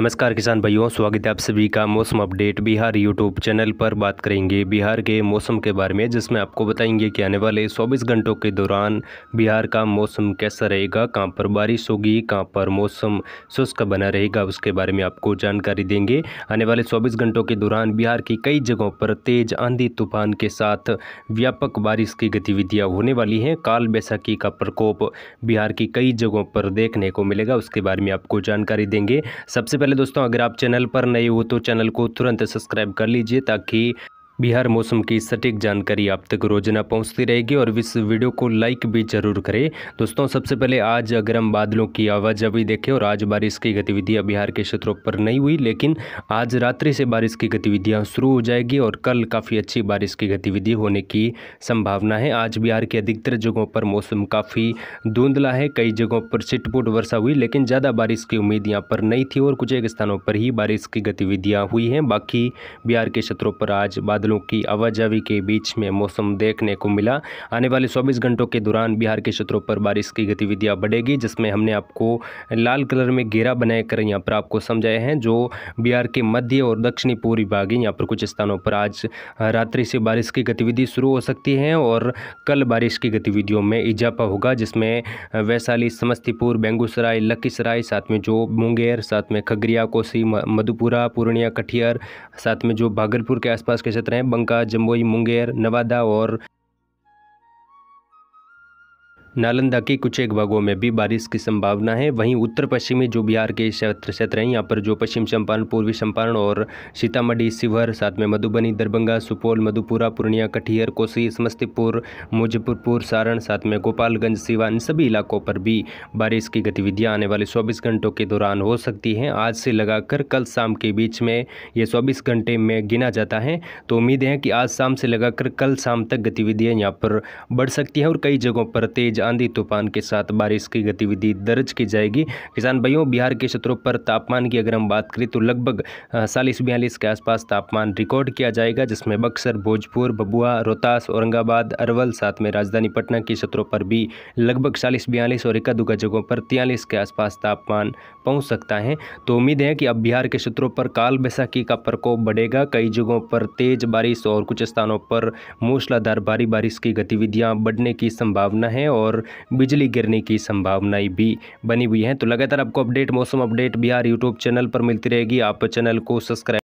नमस्कार किसान भाइयों स्वागत है आप सभी का मौसम अपडेट बिहार यूट्यूब चैनल पर बात करेंगे बिहार के मौसम के बारे में जिसमें आपको बताएंगे कि आने वाले 24 घंटों के दौरान बिहार का मौसम कैसा रहेगा कहां पर बारिश होगी कहां पर मौसम शुष्क बना रहेगा उसके बारे में आपको जानकारी देंगे आने वाले चौबीस घंटों के दौरान बिहार की कई जगहों पर तेज आंधी तूफान के साथ व्यापक बारिश की गतिविधियाँ होने वाली हैं काल बैसाखी का प्रकोप बिहार की कई जगहों पर देखने को मिलेगा उसके बारे में आपको जानकारी देंगे सबसे पहले पहले दोस्तों अगर आप चैनल पर नए हो तो चैनल को तुरंत सब्सक्राइब कर लीजिए ताकि बिहार मौसम की सटीक जानकारी आप तक रोजाना पहुंचती रहेगी और इस वीडियो को लाइक भी जरूर करें दोस्तों सबसे पहले आज अगर हम बादलों की आवाजावी देखें और आज बारिश की गतिविधियां बिहार के क्षेत्रों पर नहीं हुई लेकिन आज रात्रि से बारिश की गतिविधियां शुरू हो जाएगी और कल काफ़ी अच्छी बारिश की गतिविधि होने की संभावना है आज बिहार के अधिकतर जगहों पर मौसम काफ़ी धुंधला है कई जगहों पर छिटपुट वर्षा हुई लेकिन ज़्यादा बारिश की उम्मीद यहाँ पर नहीं थी और कुछ एक स्थानों पर ही बारिश की गतिविधियाँ हुई हैं बाकी बिहार के क्षेत्रों पर आज बादल बादलों की आवाजावी के बीच में मौसम देखने को मिला आने वाले चौबीस घंटों के दौरान बिहार के क्षेत्रों पर बारिश की गतिविधियां बढ़ेगी जिसमें हमने आपको लाल कलर में घेरा बनाकर यहाँ पर आपको समझाए हैं जो बिहार के मध्य और दक्षिणी पूर्वी भाग यहाँ पर कुछ स्थानों पर आज रात्रि से बारिश की गतिविधि शुरू हो सकती है और कल बारिश की गतिविधियों में इजाफा होगा जिसमें वैशाली समस्तीपुर बेगूसराय लखीसराय साथ में जो मुंगेर साथ में खगड़िया कोसी मधुपुरा पूर्णिया कटिहार साथ में जो भागलपुर के आसपास के क्षेत्र हैं बंका जम्बोई मुंगेर नवादा और नालंदा के कुछ एक भागों में भी बारिश की संभावना है वहीं उत्तर पश्चिमी जो बिहार के क्षेत्र क्षेत्र हैं यहाँ पर जो पश्चिम चंपारण पूर्वी चंपारण और सीतामढ़ी शिवहर साथ में मधुबनी दरभंगा सुपौल मधुपुरा पूर्णिया कटिहर कोसी समस्तीपुर मुजफ्फरपुर सारण साथ में गोपालगंज सिवान इन सभी इलाकों पर भी बारिश की गतिविधियाँ आने वाले चौबीस घंटों के दौरान हो सकती हैं आज से लगाकर कल शाम के बीच में ये चौबीस घंटे में गिना जाता है तो उम्मीद है कि आज शाम से लगाकर कल शाम तक गतिविधियाँ यहाँ पर बढ़ सकती हैं और कई जगहों पर तेज आंधी तूफान के साथ बारिश की गतिविधि दर्ज की जाएगी किसान भाइयों बिहार के क्षेत्रों पर तापमान की अगर हम बात करें तो लगभग चालीस बयालीस के आसपास तापमान रिकॉर्ड किया जाएगा जिसमें बक्सर भोजपुर बबुआ रोहतास औरंगाबाद अरवल साथ में राजधानी पटना के क्षेत्रों पर भी लगभग चालीस बयालीस और इक्का दुक्का जगहों पर तियालीस के आसपास तापमान पहुँच सकता है तो उम्मीद है कि अब बिहार के क्षेत्रों पर काल बैसाखी का प्रकोप बढ़ेगा कई जगहों पर तेज़ बारिश और कुछ स्थानों पर मूसलाधार भारी बारिश की गतिविधियां बढ़ने की संभावना है और और बिजली गिरने की संभावनाएं भी बनी हुई हैं तो लगातार आपको अपडेट मौसम अपडेट बिहार यूट्यूब चैनल पर मिलती रहेगी आप चैनल को सब्सक्राइब